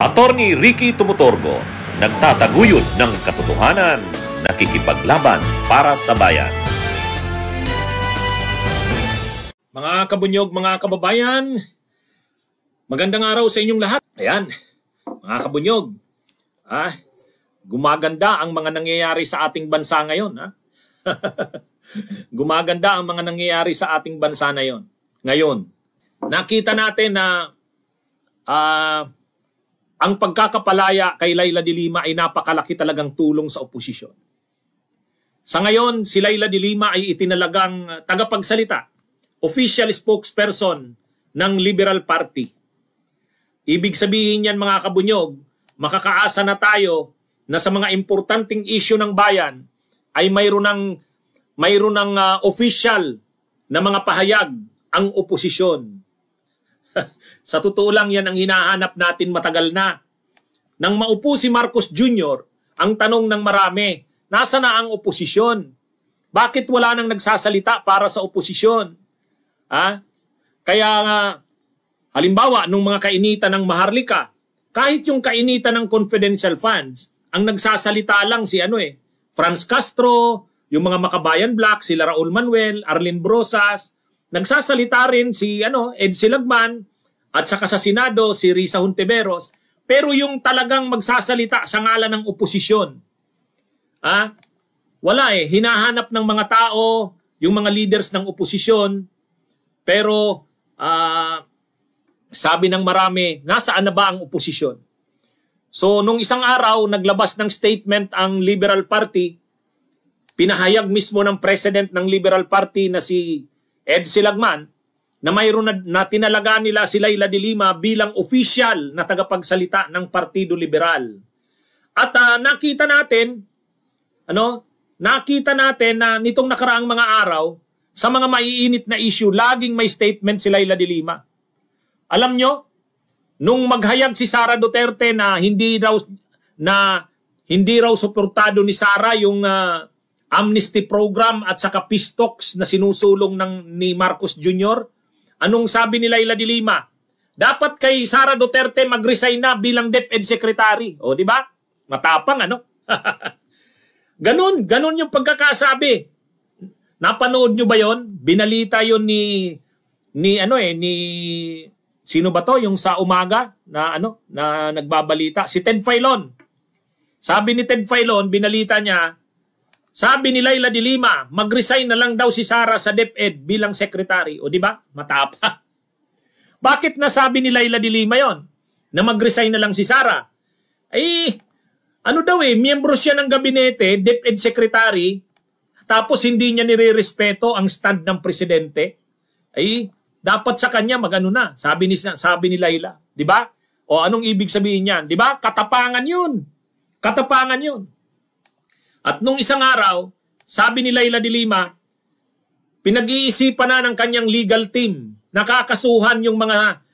Attorney Ricky Tumutorgo, nagtataguyod ng katotohanan, nakikipaglaban para sa bayan. Mga kabunyog, mga kababayan, magandang araw sa inyong lahat. Ayan, mga kabunyog, ah, gumaganda ang mga nangyayari sa ating bansa ngayon. Ha? Ah. gumaganda ang mga nangyayari sa ating bansa na yon. Ngayon, nakita natin na Ah, ang pagkakapalaya kay Laila de Lima ay napakalaki talagang tulong sa oposisyon. Sa ngayon, si Laila de Lima ay itinalagang tagapagsalita, official spokesperson ng Liberal Party. Ibig sabihin yan mga kabunyog, makakaasa na tayo na sa mga importanteng issue ng bayan ay mayroon ng, mayroon ng uh, official na mga pahayag ang oposisyon sa totoo lang yan ang hinahanap natin matagal na. Nang maupo si Marcos Jr., ang tanong ng marami, nasa na ang oposisyon? Bakit wala nang nagsasalita para sa oposisyon? Ha? Kaya nga, halimbawa, nung mga kainitan ng Maharlika, kahit yung kainitan ng confidential funds, ang nagsasalita lang si ano eh, Franz Castro, yung mga makabayan black, sila Raul Manuel, Arlene Brosas, nagsasalita rin si ano, Ed Silagman, at saka sa Senado si Risa Hunteberos pero yung talagang magsasalita sa ngalan ng oposisyon. ha wala eh, hinahanap ng mga tao yung mga leaders ng oposisyon, pero ah, sabi ng marami, nasaan na ba ang oposisyon? So nung isang araw, naglabas ng statement ang Liberal Party, pinahayag mismo ng president ng Liberal Party na si Ed Silagman, na mayroon na, na tinalaga nila si Laila de Lima bilang official na tagapagsalita ng Partido Liberal. At uh, nakita natin, ano, nakita natin na nitong nakaraang mga araw, sa mga maiinit na issue, laging may statement si Laila de Lima. Alam nyo, nung maghayag si Sara Duterte na hindi raw na hindi raw suportado ni Sara yung uh, amnesty program at saka peace na sinusulong ng ni Marcos Jr Anong sabi ni Laila de Lima? Dapat kay Sara Duterte mag-resign na bilang DepEd Secretary. O, di ba? Matapang, ano? ganun, ganun yung pagkakasabi. Napanood nyo ba yon? Binalita yon ni, ni ano eh, ni, sino ba to? Yung sa umaga na ano, na nagbabalita. Si Ted Filon. Sabi ni Ted Filon, binalita niya, sabi ni Laila de Lima, mag-resign na lang daw si Sara sa DepEd bilang secretary. O di ba? Matapa. Bakit nasabi ni Laila de Lima 'yon? Na mag-resign na lang si Sara? Ay, eh, ano daw eh, miyembro siya ng gabinete, DepEd secretary, tapos hindi niya nirerespeto ang stand ng presidente. Ay, eh, dapat sa kanya magano na, sabi ni sabi ni Laila, 'di ba? O anong ibig sabihin niyan, 'di ba? Katapangan 'yun. Katapangan 'yun. At nung isang araw, sabi ni Laila de Lima, pinag-iisipan na ng kanyang legal team, nakakasuhan yung mga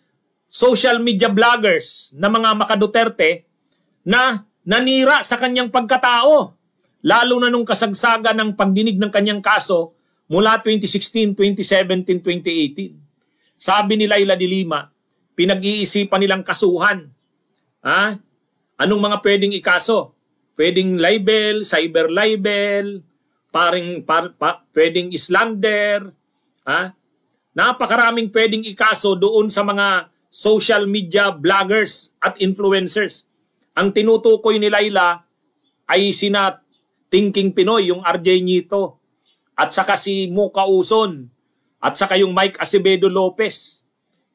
social media bloggers na mga makaduterte na nanira sa kanyang pagkatao, lalo na nung kasagsaga ng pagdinig ng kanyang kaso mula 2016, 2017, 2018. Sabi ni Laila de Lima, pinag-iisipan nilang kasuhan. Ha? Ah, anong mga pwedeng ikaso? pwedeng libel, cyber libel, paring par, pa, pwedeng slander, ha? Napakaraming pwedeng ikaso doon sa mga social media bloggers at influencers. Ang tinutukoy ni Layla ay sina Thinking Pinoy, yung RJ Nito, at saka si Muka Uson, at saka yung Mike Acevedo Lopez.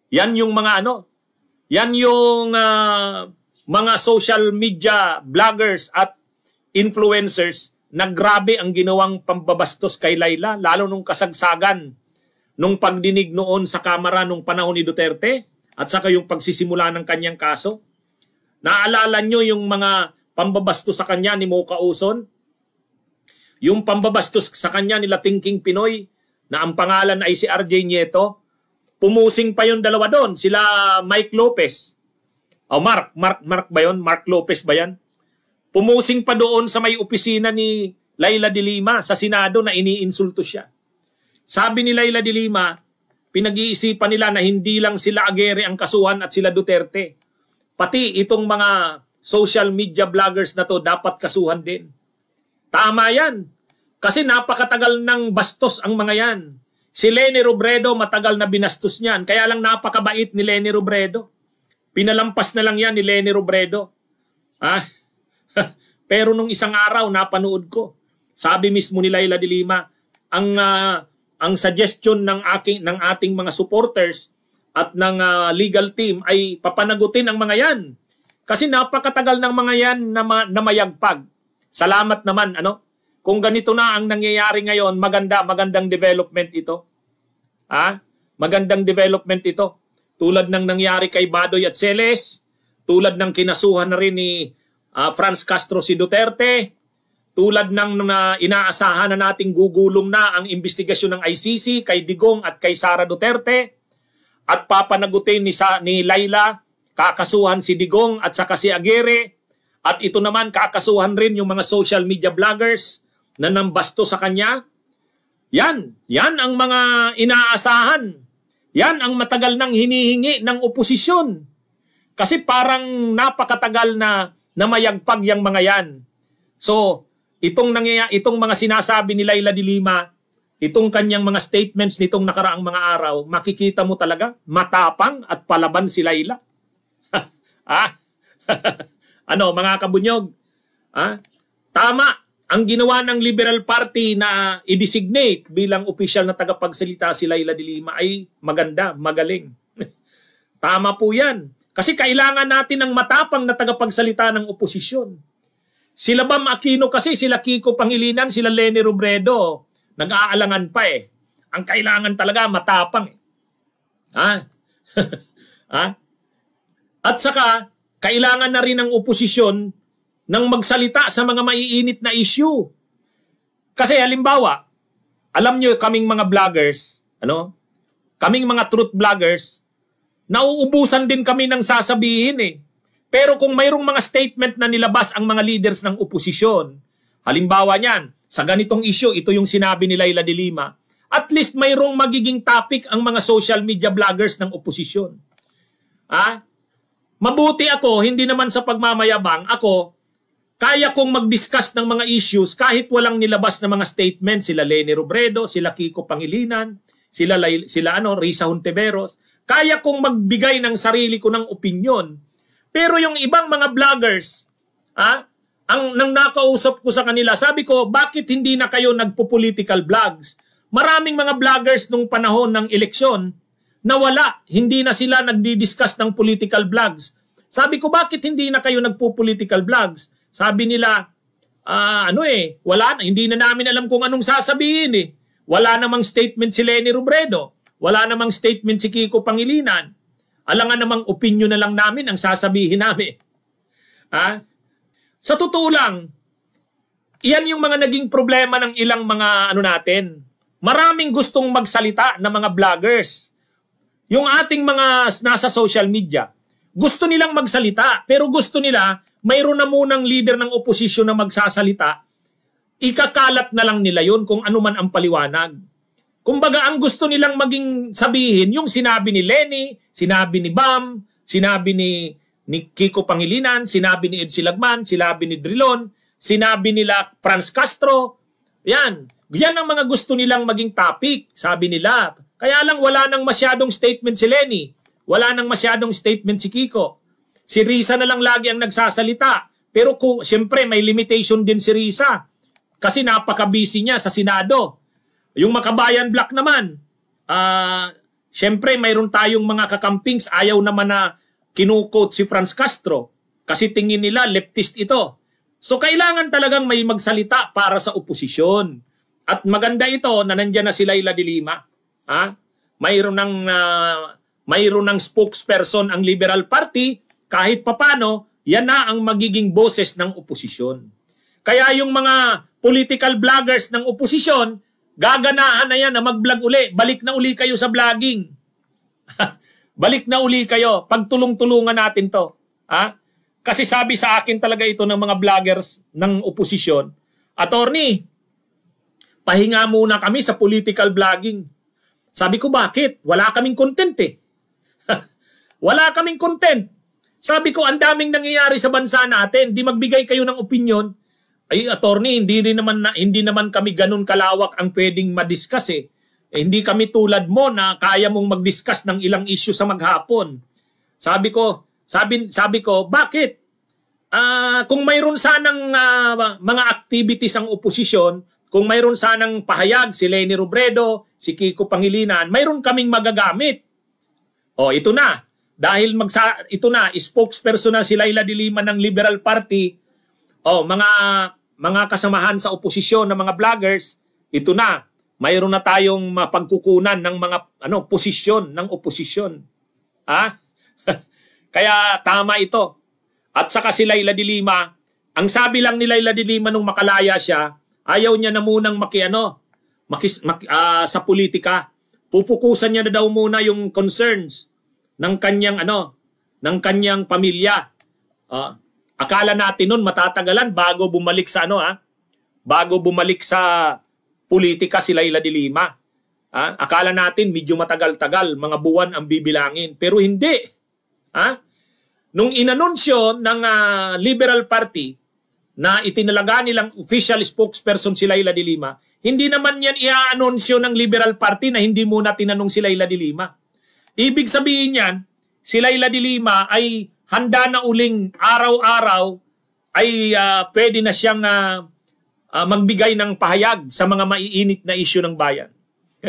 Yan yung mga ano, yan yung uh, mga social media bloggers at influencers na grabe ang ginawang pambabastos kay Laila, lalo nung kasagsagan nung pagdinig noon sa kamera nung panahon ni Duterte at saka yung pagsisimula ng kanyang kaso. Naalala nyo yung mga pambabastos sa kanya ni Mocha Uson? Yung pambabastos sa kanya nila Thinking Pinoy na ang pangalan ay si RJ Nieto? Pumusing pa yung dalawa doon, sila Mike Lopez Oh, Mark, Mark, Mark ba yun? Mark Lopez ba yan? Pumusing pa doon sa may opisina ni Laila de Lima sa Senado na iniinsulto siya. Sabi ni Laila de Lima, pinag-iisipan nila na hindi lang sila Agere ang kasuhan at sila Duterte. Pati itong mga social media vloggers na to dapat kasuhan din. Tama yan. Kasi napakatagal ng bastos ang mga yan. Si Lenny Robredo matagal na binastos niyan. Kaya lang napakabait ni Lenny Robredo. Pinalampas na lang yan ni Lenny Robredo. Ha? Ah, pero nung isang araw, napanood ko. Sabi mismo ni Laila de Lima, ang, uh, ang suggestion ng, aking, ng ating mga supporters at ng uh, legal team ay papanagutin ang mga yan. Kasi napakatagal ng mga yan na, ma- na mayagpag. Salamat naman, ano? Kung ganito na ang nangyayari ngayon, maganda, magandang development ito. Ha? Magandang development ito tulad ng nangyari kay Badoy at Celes, tulad ng kinasuhan na rin ni uh, Franz Castro si Duterte, tulad ng na inaasahan na nating gugulong na ang investigasyon ng ICC kay Digong at kay Sara Duterte at papanagutin ni, sa, ni Laila kakasuhan si Digong at saka si Agere at ito naman kakasuhan rin yung mga social media vloggers na nambasto sa kanya. Yan, yan ang mga inaasahan yan ang matagal nang hinihingi ng oposisyon. Kasi parang napakatagal na namayagpag yung mga yan. So, itong, nangyaya, itong mga sinasabi ni Laila de Lima, itong kanyang mga statements nitong nakaraang mga araw, makikita mo talaga, matapang at palaban si Laila. ah? ano, mga kabunyog? Ah? Tama ang ginawa ng Liberal Party na i-designate bilang official na tagapagsalita si Laila de Lima ay maganda, magaling. Tama po yan. Kasi kailangan natin ng matapang na tagapagsalita ng oposisyon. Sila Bam Aquino kasi, sila Kiko Pangilinan, sila Lenny Robredo, nag-aalangan pa eh. Ang kailangan talaga matapang eh. Ha? ha? At saka, kailangan na rin ng oposisyon ng magsalita sa mga maiinit na issue. Kasi halimbawa, alam nyo kaming mga vloggers, ano? Kaming mga truth vloggers, nauubusan din kami ng sasabihin eh. Pero kung mayroong mga statement na nilabas ang mga leaders ng oposisyon, halimbawa niyan, sa ganitong issue, ito yung sinabi ni Laila de Lima, at least mayroong magiging topic ang mga social media vloggers ng oposisyon. Ha? Ah, mabuti ako, hindi naman sa pagmamayabang, ako, kaya kong mag-discuss ng mga issues kahit walang nilabas na mga statement sila Lenny Robredo, sila Kiko Pangilinan, sila sila ano Risa Hontiveros. Kaya kong magbigay ng sarili ko ng opinion. Pero yung ibang mga vloggers, ah, ang nang nakausap ko sa kanila, sabi ko, bakit hindi na kayo nagpo-political vlogs? Maraming mga vloggers nung panahon ng eleksyon nawala, hindi na sila nagdi-discuss ng political vlogs. Sabi ko, bakit hindi na kayo nagpo-political vlogs? Sabi nila, uh, ano eh, wala na, hindi na namin alam kung anong sasabihin eh. Wala namang statement si Lenny Robredo. Wala namang statement si Kiko Pangilinan. Alangan namang opinion na lang namin ang sasabihin namin. Ha? Sa totoo lang, iyan yung mga naging problema ng ilang mga ano natin. Maraming gustong magsalita na mga vloggers. Yung ating mga nasa social media, gusto nilang magsalita pero gusto nila mayroon na munang leader ng oposisyon na magsasalita, ikakalat na lang nila yon kung ano man ang paliwanag. Kumbaga, ang gusto nilang maging sabihin, yung sinabi ni Lenny, sinabi ni Bam, sinabi ni, ni Kiko Pangilinan, sinabi ni Ed Silagman, sinabi ni Drilon, sinabi nila Franz Castro. Yan. Yan ang mga gusto nilang maging topic, sabi nila. Kaya lang wala nang masyadong statement si Lenny. Wala nang masyadong statement si Kiko. Si Risa na lang lagi ang nagsasalita. Pero kung, siyempre, may limitation din si Risa. Kasi napaka-busy niya sa Senado. Yung Makabayan Black naman, uh, siyempre, mayroon tayong mga kakampings. Ayaw naman na kinukot si Franz Castro. Kasi tingin nila, leftist ito. So, kailangan talagang may magsalita para sa oposisyon. At maganda ito na nandyan na si Laila de Lima. Ha? Ah, mayroon ng, uh, mayroon ng spokesperson ang Liberal Party kahit papano, yan na ang magiging boses ng oposisyon. Kaya yung mga political vloggers ng oposisyon, gaganaan na yan na mag-vlog uli. Balik na uli kayo sa vlogging. Balik na uli kayo. Pagtulong-tulungan natin to. Ha? Kasi sabi sa akin talaga ito ng mga vloggers ng oposisyon, Attorney, pahinga muna kami sa political vlogging. Sabi ko, bakit? Wala kaming content eh. Wala kaming content. Sabi ko, ang daming nangyayari sa bansa natin. Di magbigay kayo ng opinion. Ay, attorney, hindi rin naman na, hindi naman kami ganun kalawak ang pwedeng madiscuss eh. eh. Hindi kami tulad mo na kaya mong mag-discuss ng ilang issue sa maghapon. Sabi ko, sabi sabi ko, bakit? Uh, kung mayroon sanang uh, mga activities ang oposisyon, kung mayroon sanang pahayag si Lenny Robredo, si Kiko Pangilinan, mayroon kaming magagamit. Oh, ito na. Dahil magsa, ito na, spokesperson na si Laila Dilima ng Liberal Party, oh, mga, mga kasamahan sa oposisyon ng mga vloggers, ito na, mayroon na tayong mapagkukunan ng mga ano posisyon ng oposisyon. Ha? Kaya tama ito. At saka si Laila Dilima, ang sabi lang ni Laila Dilima nung makalaya siya, ayaw niya na munang makiano makis, mak, uh, ah, sa politika. Pupukusan niya na daw muna yung concerns ng kanyang ano, ng kanyang pamilya. Uh, akala natin noon matatagalan bago bumalik sa ano ha, bago bumalik sa politika si Laila de Lima. Ha? Ah, akala natin medyo matagal-tagal, mga buwan ang bibilangin, pero hindi. Ha? Ah, nung inanunsyo ng uh, Liberal Party na itinalaga nilang official spokesperson si Laila de Lima, hindi naman yan ia-anunsyo ng Liberal Party na hindi muna tinanong si Laila de Lima. Ibig sabihin yan, si Laila de Lima ay handa na uling araw-araw ay uh, pwede na siyang uh, uh, magbigay ng pahayag sa mga maiinit na issue ng bayan.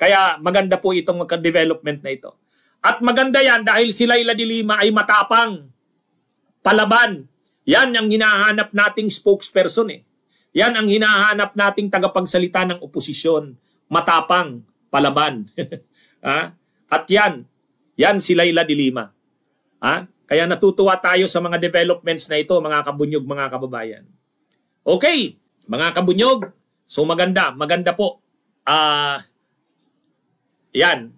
Kaya maganda po itong development na ito. At maganda yan dahil si Laila de Lima ay matapang, palaban. Yan ang hinahanap nating spokesperson eh. Yan ang hinahanap nating tagapagsalita ng oposisyon. Matapang, palaban. ha? At yan, yan si Laila Dilima. Ha? Kaya natutuwa tayo sa mga developments na ito, mga kabunyog, mga kababayan. Okay, mga kabunyog, so maganda, maganda po. Ah, uh, yan,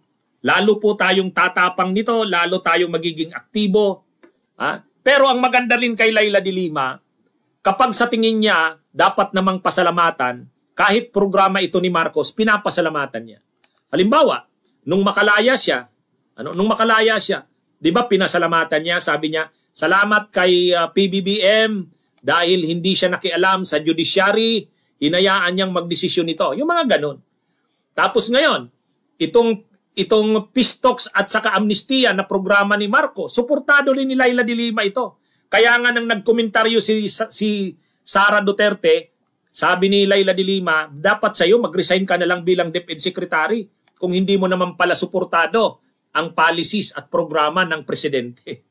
lalo po tayong tatapang nito, lalo tayong magiging aktibo. Ha? Pero ang maganda rin kay Laila Dilima, kapag sa tingin niya dapat namang pasalamatan, kahit programa ito ni Marcos, pinapasalamatan niya. Halimbawa, Nung makalaya siya, ano, nung makalaya siya, 'di ba pinasalamatan niya, sabi niya, "Salamat kay uh, ah, PBBM dahil hindi siya nakialam sa judiciary, hinayaan niyang magdesisyon ito." Yung mga ganun. Tapos ngayon, itong itong Pistox at saka amnestiya na programa ni Marco, suportado rin ni Laila de Lima ito. Kaya nga nang nagkomentaryo si si Sara Duterte, sabi ni Laila de Lima, dapat sa'yo mag-resign ka na lang bilang DepEd Secretary kung hindi mo naman pala suportado ang policies at programa ng presidente.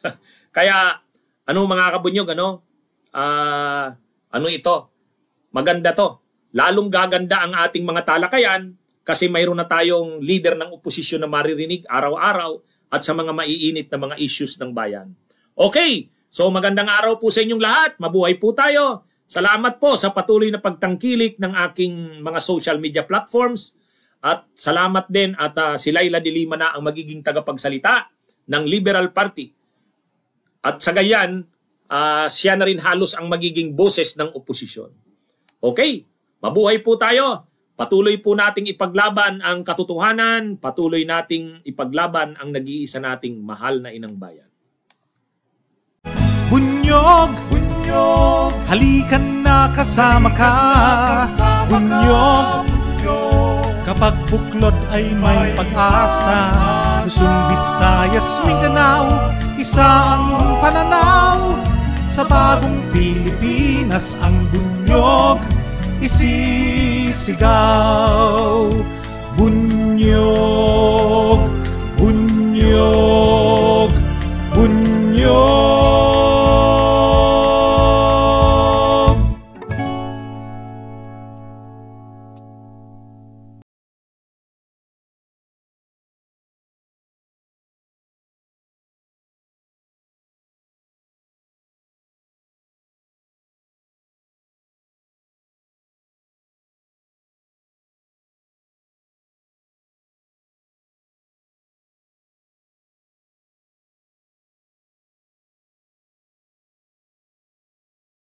Kaya ano mga kabunyog ano? Uh, ano ito? Maganda to. Lalong gaganda ang ating mga talakayan kasi mayroon na tayong leader ng oposisyon na maririnig araw-araw at sa mga maiinit na mga issues ng bayan. Okay, so magandang araw po sa inyong lahat. Mabuhay po tayo. Salamat po sa patuloy na pagtangkilik ng aking mga social media platforms at salamat din at uh, si Laila Dilima na ang magiging tagapagsalita ng Liberal Party. At sa gayan, uh, siya na rin halos ang magiging boses ng oposisyon. Okay, mabuhay po tayo. Patuloy po nating ipaglaban ang katotohanan, patuloy nating ipaglaban ang nag-iisa nating mahal na inang bayan. Bunyog! Bunyog! Halika na kasama ka! kasama pagbuklod ay may pag-asa Luzon, Visayas, Mindanao Isa ang pananaw Sa bagong Pilipinas Ang bunyog isisigaw Bunyog, bunyog